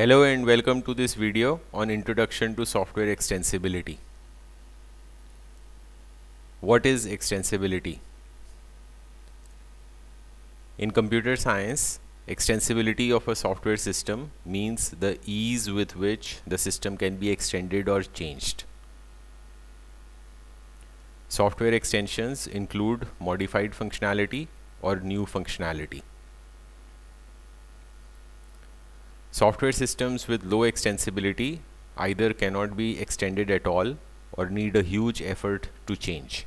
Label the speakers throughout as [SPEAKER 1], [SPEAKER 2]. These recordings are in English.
[SPEAKER 1] Hello and welcome to this video on introduction to software extensibility. What is extensibility? In computer science, extensibility of a software system means the ease with which the system can be extended or changed. Software extensions include modified functionality or new functionality. Software systems with low extensibility either cannot be extended at all or need a huge effort to change.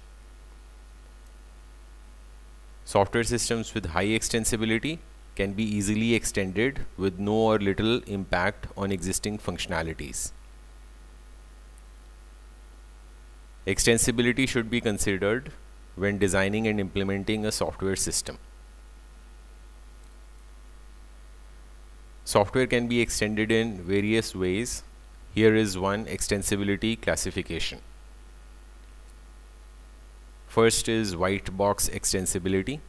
[SPEAKER 1] Software systems with high extensibility can be easily extended with no or little impact on existing functionalities. Extensibility should be considered when designing and implementing a software system. Software can be extended in various ways. Here is one extensibility classification. First is white box extensibility.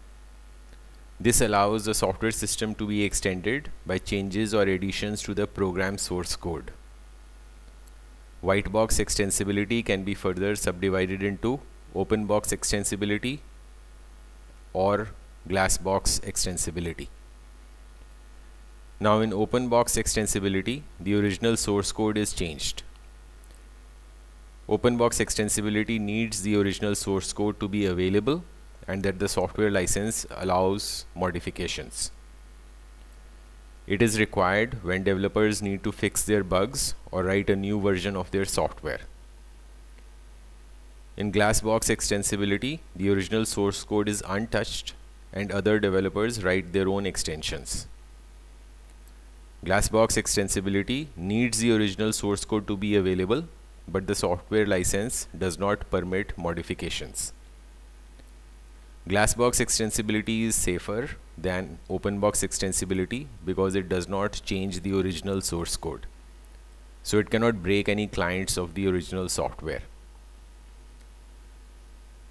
[SPEAKER 1] This allows the software system to be extended by changes or additions to the program source code. White box extensibility can be further subdivided into open box extensibility or glass box extensibility. Now in OpenBox extensibility, the original source code is changed. OpenBox extensibility needs the original source code to be available and that the software license allows modifications. It is required when developers need to fix their bugs or write a new version of their software. In Glassbox extensibility, the original source code is untouched and other developers write their own extensions. Glassbox extensibility needs the original source code to be available, but the software license does not permit modifications. Glassbox extensibility is safer than OpenBox extensibility because it does not change the original source code. So it cannot break any clients of the original software.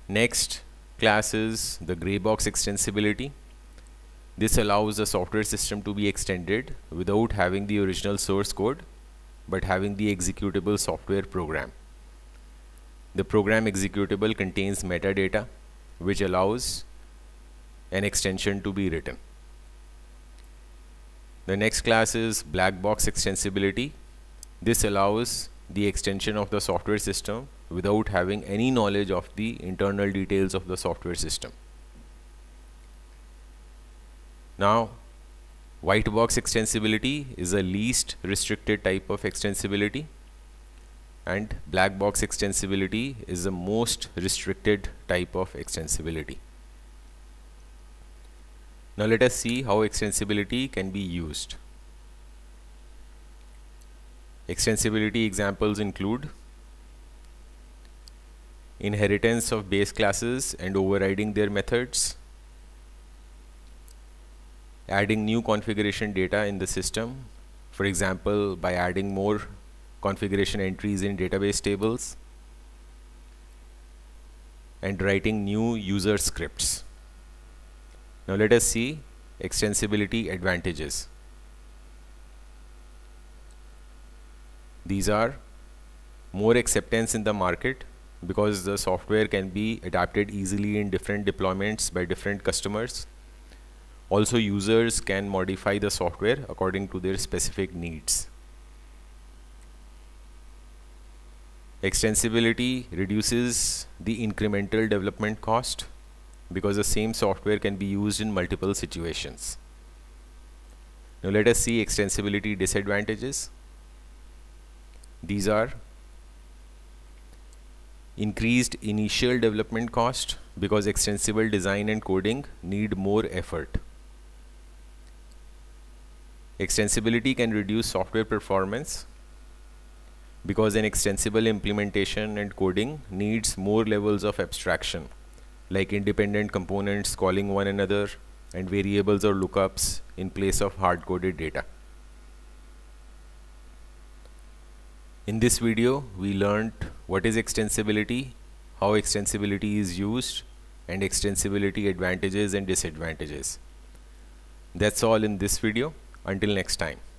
[SPEAKER 1] Next class is the gray box extensibility. This allows the software system to be extended without having the original source code but having the executable software program. The program executable contains metadata which allows an extension to be written. The next class is black box extensibility. This allows the extension of the software system without having any knowledge of the internal details of the software system. Now, white box extensibility is a least restricted type of extensibility and black box extensibility is the most restricted type of extensibility. Now let us see how extensibility can be used. Extensibility examples include inheritance of base classes and overriding their methods, adding new configuration data in the system, for example, by adding more configuration entries in database tables, and writing new user scripts. Now let us see extensibility advantages. These are more acceptance in the market because the software can be adapted easily in different deployments by different customers also users can modify the software according to their specific needs. Extensibility reduces the incremental development cost because the same software can be used in multiple situations. Now let us see extensibility disadvantages. These are increased initial development cost because extensible design and coding need more effort. Extensibility can reduce software performance because an extensible implementation and coding needs more levels of abstraction like independent components calling one another and variables or lookups in place of hard-coded data. In this video, we learned what is extensibility, how extensibility is used, and extensibility advantages and disadvantages. That's all in this video. Until next time.